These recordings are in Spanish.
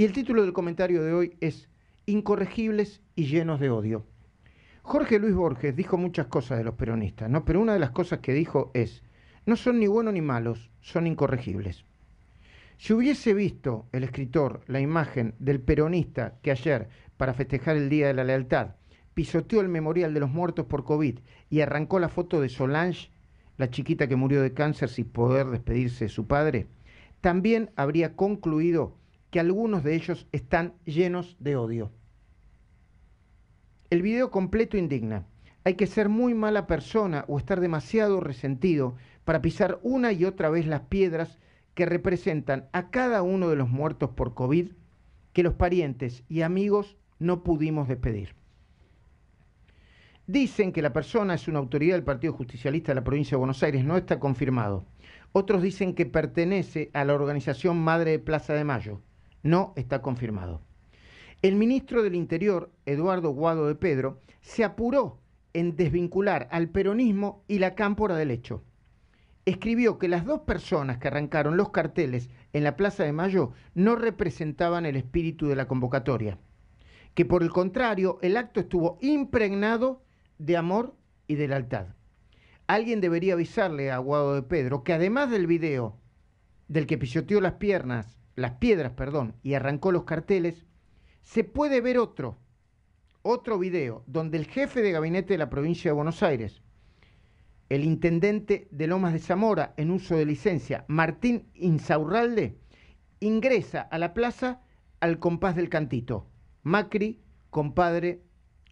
Y el título del comentario de hoy es Incorregibles y llenos de odio. Jorge Luis Borges dijo muchas cosas de los peronistas, ¿no? Pero una de las cosas que dijo es, no son ni buenos ni malos, son incorregibles. Si hubiese visto el escritor la imagen del peronista que ayer, para festejar el Día de la Lealtad, pisoteó el Memorial de los Muertos por COVID y arrancó la foto de Solange, la chiquita que murió de cáncer sin poder despedirse de su padre, también habría concluido que algunos de ellos están llenos de odio. El video completo indigna. Hay que ser muy mala persona o estar demasiado resentido para pisar una y otra vez las piedras que representan a cada uno de los muertos por COVID que los parientes y amigos no pudimos despedir. Dicen que la persona es una autoridad del Partido Justicialista de la provincia de Buenos Aires, no está confirmado. Otros dicen que pertenece a la organización Madre de Plaza de Mayo no está confirmado. El ministro del Interior, Eduardo Guado de Pedro, se apuró en desvincular al peronismo y la cámpora del hecho. Escribió que las dos personas que arrancaron los carteles en la Plaza de Mayo no representaban el espíritu de la convocatoria, que por el contrario el acto estuvo impregnado de amor y de lealtad. Alguien debería avisarle a Guado de Pedro que además del video del que pisoteó las piernas, las piedras, perdón, y arrancó los carteles, se puede ver otro, otro video, donde el jefe de gabinete de la provincia de Buenos Aires, el intendente de Lomas de Zamora, en uso de licencia, Martín Insaurralde, ingresa a la plaza al compás del cantito. Macri, compadre,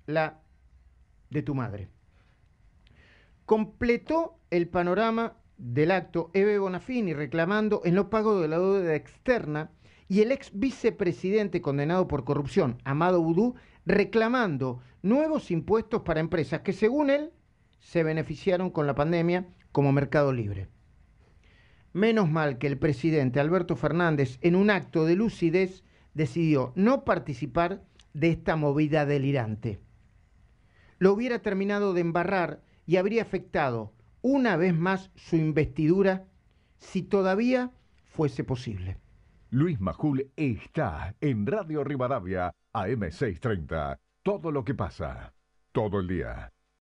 la de tu madre. Completó el panorama del acto Eve Bonafini reclamando en los pagos de la deuda externa y el ex vicepresidente condenado por corrupción, Amado Boudou, reclamando nuevos impuestos para empresas que según él se beneficiaron con la pandemia como Mercado Libre. Menos mal que el presidente Alberto Fernández, en un acto de lucidez, decidió no participar de esta movida delirante. Lo hubiera terminado de embarrar y habría afectado una vez más su investidura si todavía fuese posible. Luis Majul está en Radio Rivadavia, AM630. Todo lo que pasa, todo el día.